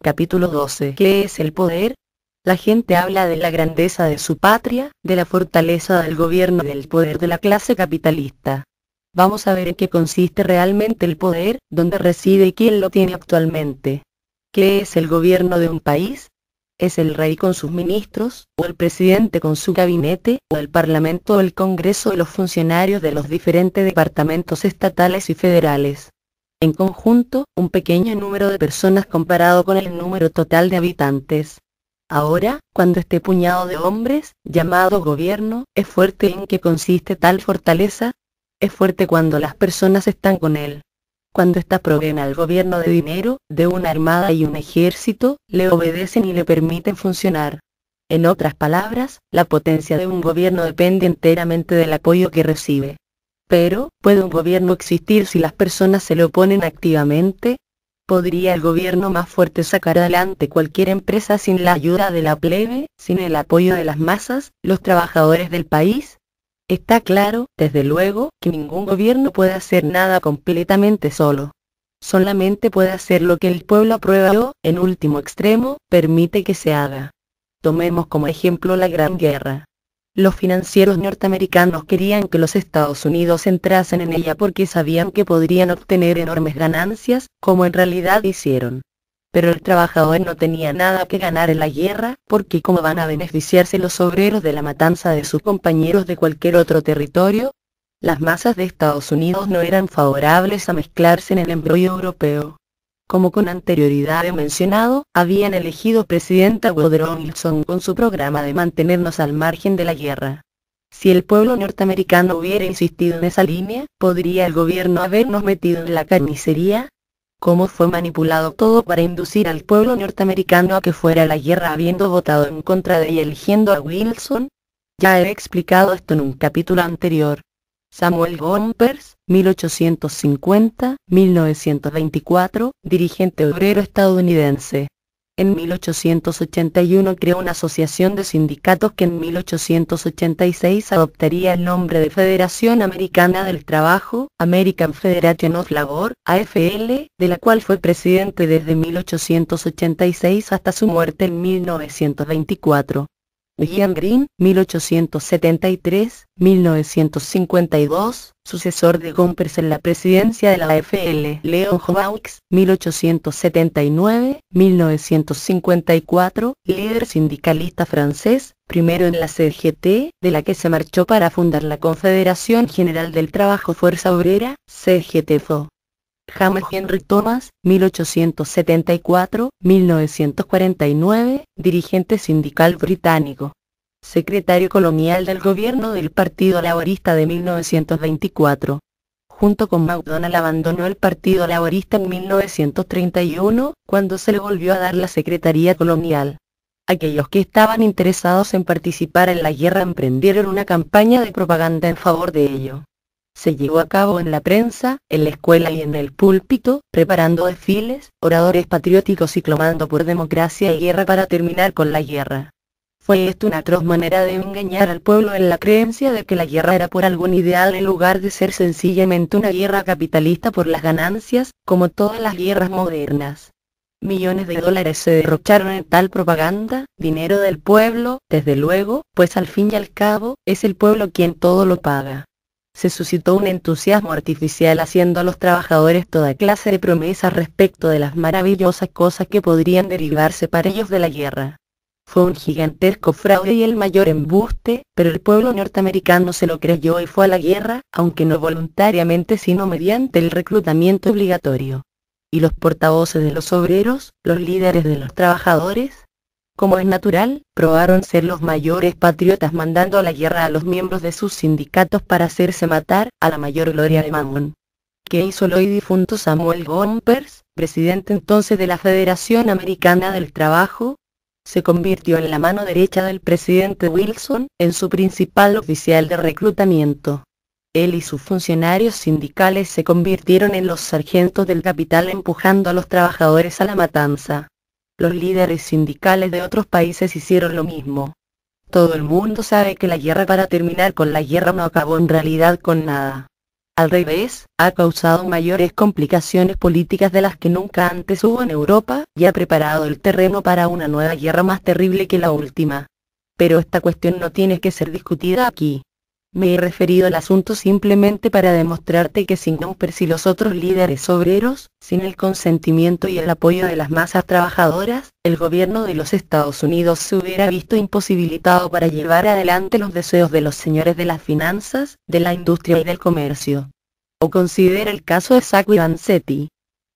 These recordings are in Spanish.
Capítulo 12. ¿Qué es el poder? La gente habla de la grandeza de su patria, de la fortaleza del gobierno y del poder de la clase capitalista. Vamos a ver en qué consiste realmente el poder, dónde reside y quién lo tiene actualmente. ¿Qué es el gobierno de un país? ¿Es el rey con sus ministros, o el presidente con su gabinete, o el parlamento o el congreso o los funcionarios de los diferentes departamentos estatales y federales? En conjunto, un pequeño número de personas comparado con el número total de habitantes. Ahora, cuando este puñado de hombres, llamado gobierno, es fuerte en qué consiste tal fortaleza, es fuerte cuando las personas están con él. Cuando está proveen al gobierno de dinero, de una armada y un ejército, le obedecen y le permiten funcionar. En otras palabras, la potencia de un gobierno depende enteramente del apoyo que recibe. Pero, ¿puede un gobierno existir si las personas se lo oponen activamente? ¿Podría el gobierno más fuerte sacar adelante cualquier empresa sin la ayuda de la plebe, sin el apoyo de las masas, los trabajadores del país? Está claro, desde luego, que ningún gobierno puede hacer nada completamente solo. Solamente puede hacer lo que el pueblo aprueba o, en último extremo, permite que se haga. Tomemos como ejemplo la Gran Guerra. Los financieros norteamericanos querían que los Estados Unidos entrasen en ella porque sabían que podrían obtener enormes ganancias, como en realidad hicieron. Pero el trabajador no tenía nada que ganar en la guerra, porque como van a beneficiarse los obreros de la matanza de sus compañeros de cualquier otro territorio. Las masas de Estados Unidos no eran favorables a mezclarse en el embrollo europeo. Como con anterioridad he mencionado, habían elegido presidenta Woodrow Wilson con su programa de mantenernos al margen de la guerra. Si el pueblo norteamericano hubiera insistido en esa línea, ¿podría el gobierno habernos metido en la carnicería? ¿Cómo fue manipulado todo para inducir al pueblo norteamericano a que fuera a la guerra habiendo votado en contra de y eligiendo a Wilson? Ya he explicado esto en un capítulo anterior. Samuel Gompers, 1850-1924, dirigente obrero estadounidense. En 1881 creó una asociación de sindicatos que en 1886 adoptaría el nombre de Federación Americana del Trabajo, American Federation of Labor, AFL, de la cual fue presidente desde 1886 hasta su muerte en 1924. William Green, 1873-1952, sucesor de Gompers en la presidencia de la AFL. Leon Jouhaux 1879-1954, líder sindicalista francés, primero en la CGT, de la que se marchó para fundar la Confederación General del Trabajo Fuerza Obrera, CGTFO. James Henry Thomas, 1874-1949, dirigente sindical británico. Secretario colonial del gobierno del Partido Laborista de 1924. Junto con MacDonald abandonó el Partido Laborista en 1931, cuando se le volvió a dar la Secretaría Colonial. Aquellos que estaban interesados en participar en la guerra emprendieron una campaña de propaganda en favor de ello se llevó a cabo en la prensa, en la escuela y en el púlpito, preparando desfiles, oradores patrióticos y clamando por democracia y guerra para terminar con la guerra. Fue esto una atroz manera de engañar al pueblo en la creencia de que la guerra era por algún ideal en lugar de ser sencillamente una guerra capitalista por las ganancias, como todas las guerras modernas. Millones de dólares se derrocharon en tal propaganda, dinero del pueblo, desde luego, pues al fin y al cabo, es el pueblo quien todo lo paga se suscitó un entusiasmo artificial haciendo a los trabajadores toda clase de promesas respecto de las maravillosas cosas que podrían derivarse para ellos de la guerra. Fue un gigantesco fraude y el mayor embuste, pero el pueblo norteamericano se lo creyó y fue a la guerra, aunque no voluntariamente sino mediante el reclutamiento obligatorio. Y los portavoces de los obreros, los líderes de los trabajadores, como es natural, probaron ser los mayores patriotas mandando a la guerra a los miembros de sus sindicatos para hacerse matar, a la mayor gloria de Mammon. ¿Qué hizo lo hoy difunto Samuel Gompers, presidente entonces de la Federación Americana del Trabajo? Se convirtió en la mano derecha del presidente Wilson, en su principal oficial de reclutamiento. Él y sus funcionarios sindicales se convirtieron en los sargentos del capital empujando a los trabajadores a la matanza. Los líderes sindicales de otros países hicieron lo mismo. Todo el mundo sabe que la guerra para terminar con la guerra no acabó en realidad con nada. Al revés, ha causado mayores complicaciones políticas de las que nunca antes hubo en Europa y ha preparado el terreno para una nueva guerra más terrible que la última. Pero esta cuestión no tiene que ser discutida aquí. Me he referido al asunto simplemente para demostrarte que sin Gumpers y los otros líderes obreros, sin el consentimiento y el apoyo de las masas trabajadoras, el gobierno de los Estados Unidos se hubiera visto imposibilitado para llevar adelante los deseos de los señores de las finanzas, de la industria y del comercio. O considera el caso de Sack y Vanzetti.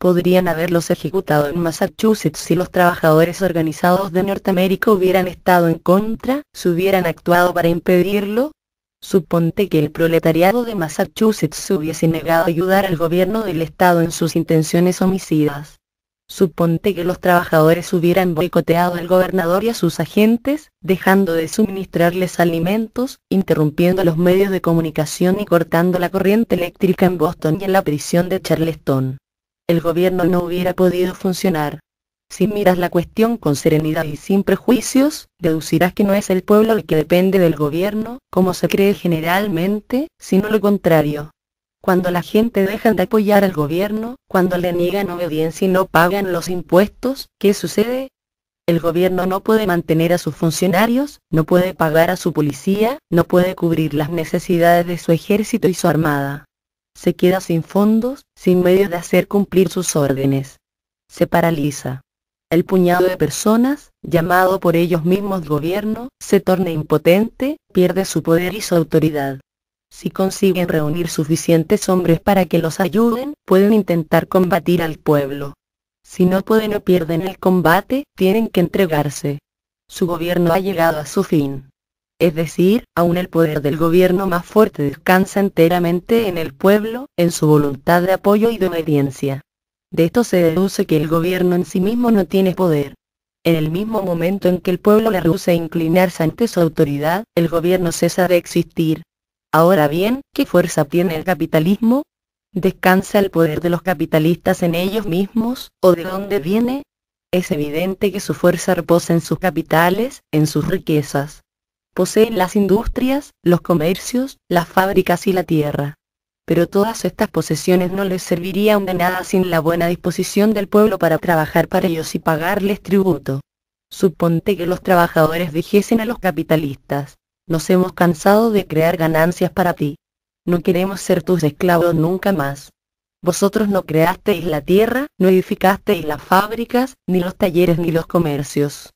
Podrían haberlos ejecutado en Massachusetts si los trabajadores organizados de Norteamérica hubieran estado en contra, si hubieran actuado para impedirlo, Suponte que el proletariado de Massachusetts hubiese negado ayudar al gobierno del Estado en sus intenciones homicidas. Suponte que los trabajadores hubieran boicoteado al gobernador y a sus agentes, dejando de suministrarles alimentos, interrumpiendo los medios de comunicación y cortando la corriente eléctrica en Boston y en la prisión de Charleston. El gobierno no hubiera podido funcionar. Si miras la cuestión con serenidad y sin prejuicios, deducirás que no es el pueblo el que depende del gobierno, como se cree generalmente, sino lo contrario. Cuando la gente deja de apoyar al gobierno, cuando le niegan obediencia y no pagan los impuestos, ¿qué sucede? El gobierno no puede mantener a sus funcionarios, no puede pagar a su policía, no puede cubrir las necesidades de su ejército y su armada. Se queda sin fondos, sin medios de hacer cumplir sus órdenes. Se paraliza el puñado de personas, llamado por ellos mismos gobierno, se torna impotente, pierde su poder y su autoridad. Si consiguen reunir suficientes hombres para que los ayuden, pueden intentar combatir al pueblo. Si no pueden o pierden el combate, tienen que entregarse. Su gobierno ha llegado a su fin. Es decir, aún el poder del gobierno más fuerte descansa enteramente en el pueblo, en su voluntad de apoyo y de obediencia. De esto se deduce que el gobierno en sí mismo no tiene poder. En el mismo momento en que el pueblo le rehúsa inclinarse ante su autoridad, el gobierno cesa de existir. Ahora bien, ¿qué fuerza tiene el capitalismo? ¿Descansa el poder de los capitalistas en ellos mismos, o de dónde viene? Es evidente que su fuerza reposa en sus capitales, en sus riquezas. Poseen las industrias, los comercios, las fábricas y la tierra pero todas estas posesiones no les servirían de nada sin la buena disposición del pueblo para trabajar para ellos y pagarles tributo. Suponte que los trabajadores dijesen a los capitalistas, nos hemos cansado de crear ganancias para ti. No queremos ser tus esclavos nunca más. Vosotros no creasteis la tierra, no edificasteis las fábricas, ni los talleres ni los comercios.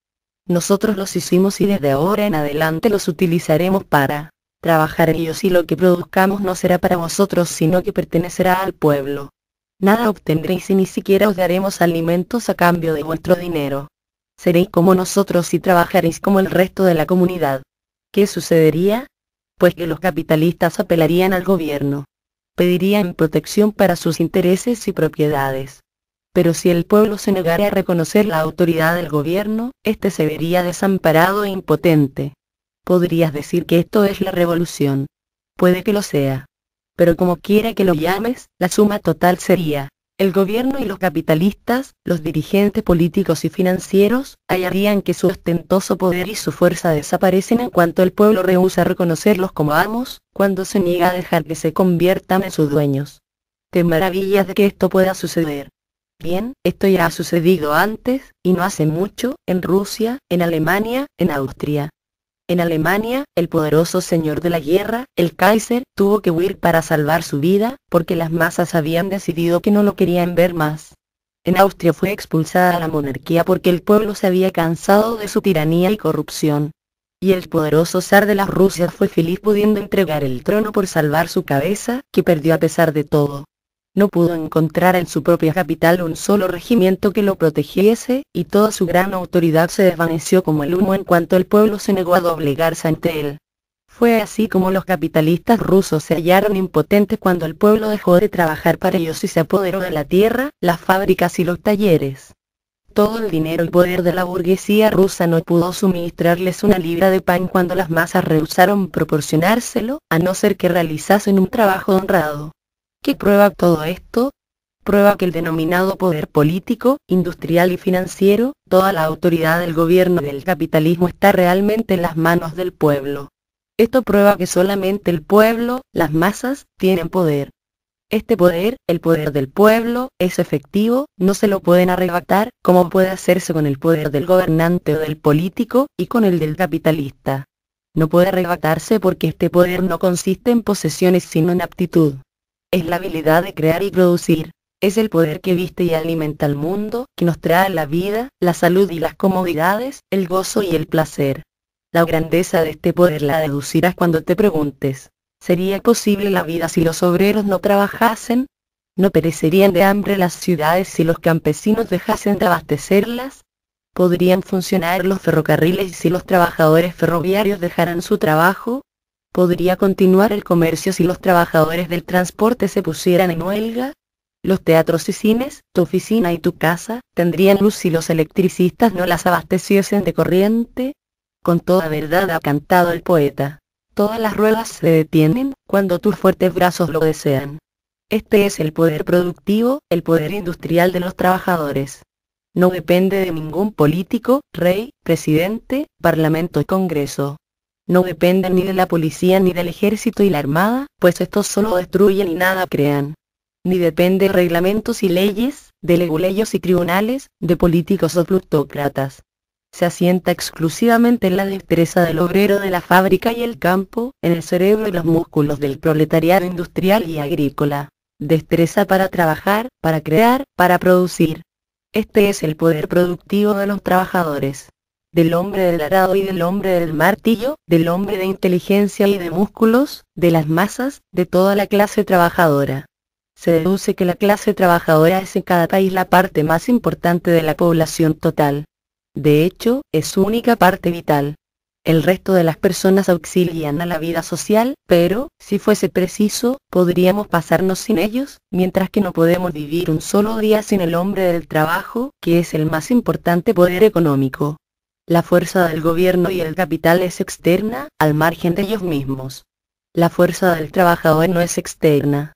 Nosotros los hicimos y desde ahora en adelante los utilizaremos para trabajar ellos y lo que produzcamos no será para vosotros sino que pertenecerá al pueblo. Nada obtendréis y ni siquiera os daremos alimentos a cambio de vuestro dinero. Seréis como nosotros y trabajaréis como el resto de la comunidad. ¿Qué sucedería? Pues que los capitalistas apelarían al gobierno. Pedirían protección para sus intereses y propiedades. Pero si el pueblo se negara a reconocer la autoridad del gobierno, éste se vería desamparado e impotente podrías decir que esto es la revolución. Puede que lo sea. Pero como quiera que lo llames, la suma total sería, el gobierno y los capitalistas, los dirigentes políticos y financieros, hallarían que su ostentoso poder y su fuerza desaparecen en cuanto el pueblo rehúsa reconocerlos como amos, cuando se niega a dejar que se conviertan en sus dueños. Te maravillas de que esto pueda suceder. Bien, esto ya ha sucedido antes, y no hace mucho, en Rusia, en Alemania, en Austria. En Alemania, el poderoso señor de la guerra, el Kaiser, tuvo que huir para salvar su vida, porque las masas habían decidido que no lo querían ver más. En Austria fue expulsada la monarquía porque el pueblo se había cansado de su tiranía y corrupción. Y el poderoso zar de las Rusias fue feliz pudiendo entregar el trono por salvar su cabeza, que perdió a pesar de todo no pudo encontrar en su propia capital un solo regimiento que lo protegiese, y toda su gran autoridad se desvaneció como el humo en cuanto el pueblo se negó a doblegarse ante él. Fue así como los capitalistas rusos se hallaron impotentes cuando el pueblo dejó de trabajar para ellos y se apoderó de la tierra, las fábricas y los talleres. Todo el dinero y poder de la burguesía rusa no pudo suministrarles una libra de pan cuando las masas rehusaron proporcionárselo, a no ser que realizasen un trabajo honrado. ¿Qué prueba todo esto? Prueba que el denominado poder político, industrial y financiero, toda la autoridad del gobierno del capitalismo está realmente en las manos del pueblo. Esto prueba que solamente el pueblo, las masas, tienen poder. Este poder, el poder del pueblo, es efectivo, no se lo pueden arrebatar, como puede hacerse con el poder del gobernante o del político, y con el del capitalista. No puede arrebatarse porque este poder no consiste en posesiones sino en aptitud es la habilidad de crear y producir. Es el poder que viste y alimenta al mundo, que nos trae la vida, la salud y las comodidades, el gozo y el placer. La grandeza de este poder la deducirás cuando te preguntes, ¿sería posible la vida si los obreros no trabajasen? ¿No perecerían de hambre las ciudades si los campesinos dejasen de abastecerlas? ¿Podrían funcionar los ferrocarriles si los trabajadores ferroviarios dejaran su trabajo? ¿Podría continuar el comercio si los trabajadores del transporte se pusieran en huelga? Los teatros y cines, tu oficina y tu casa, tendrían luz si los electricistas no las abasteciesen de corriente. Con toda verdad ha cantado el poeta. Todas las ruedas se detienen cuando tus fuertes brazos lo desean. Este es el poder productivo, el poder industrial de los trabajadores. No depende de ningún político, rey, presidente, parlamento y congreso. No dependen ni de la policía ni del ejército y la armada, pues estos solo destruyen y nada crean. Ni depende de reglamentos y leyes, de leguleyos y tribunales, de políticos o plutócratas. Se asienta exclusivamente en la destreza del obrero de la fábrica y el campo, en el cerebro y los músculos del proletariado industrial y agrícola. Destreza para trabajar, para crear, para producir. Este es el poder productivo de los trabajadores del hombre del arado y del hombre del martillo, del hombre de inteligencia y de músculos, de las masas, de toda la clase trabajadora. Se deduce que la clase trabajadora es en cada país la parte más importante de la población total. De hecho, es su única parte vital. El resto de las personas auxilian a la vida social, pero, si fuese preciso, podríamos pasarnos sin ellos, mientras que no podemos vivir un solo día sin el hombre del trabajo, que es el más importante poder económico. La fuerza del gobierno y el capital es externa, al margen de ellos mismos. La fuerza del trabajador no es externa.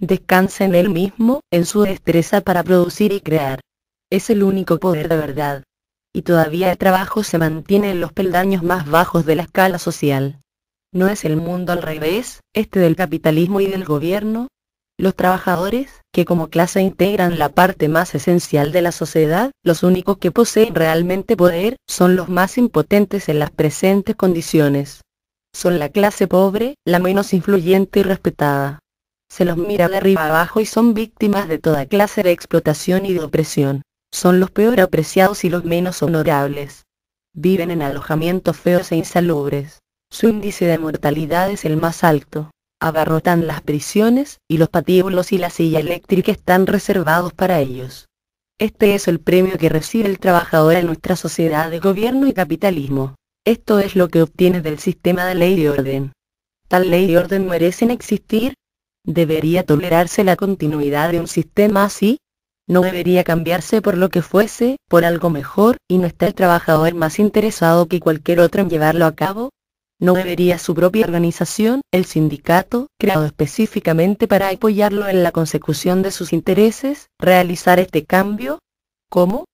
Descansa en él mismo, en su destreza para producir y crear. Es el único poder de verdad. Y todavía el trabajo se mantiene en los peldaños más bajos de la escala social. ¿No es el mundo al revés, este del capitalismo y del gobierno? Los trabajadores, que como clase integran la parte más esencial de la sociedad, los únicos que poseen realmente poder, son los más impotentes en las presentes condiciones. Son la clase pobre, la menos influyente y respetada. Se los mira de arriba abajo y son víctimas de toda clase de explotación y de opresión. Son los peor apreciados y los menos honorables. Viven en alojamientos feos e insalubres. Su índice de mortalidad es el más alto abarrotan las prisiones, y los patíbulos y la silla eléctrica están reservados para ellos. Este es el premio que recibe el trabajador en nuestra sociedad de gobierno y capitalismo. Esto es lo que obtiene del sistema de ley y orden. ¿Tal ley y orden merecen existir? ¿Debería tolerarse la continuidad de un sistema así? ¿No debería cambiarse por lo que fuese, por algo mejor, y no está el trabajador más interesado que cualquier otro en llevarlo a cabo? ¿No debería su propia organización, el sindicato, creado específicamente para apoyarlo en la consecución de sus intereses, realizar este cambio? ¿Cómo?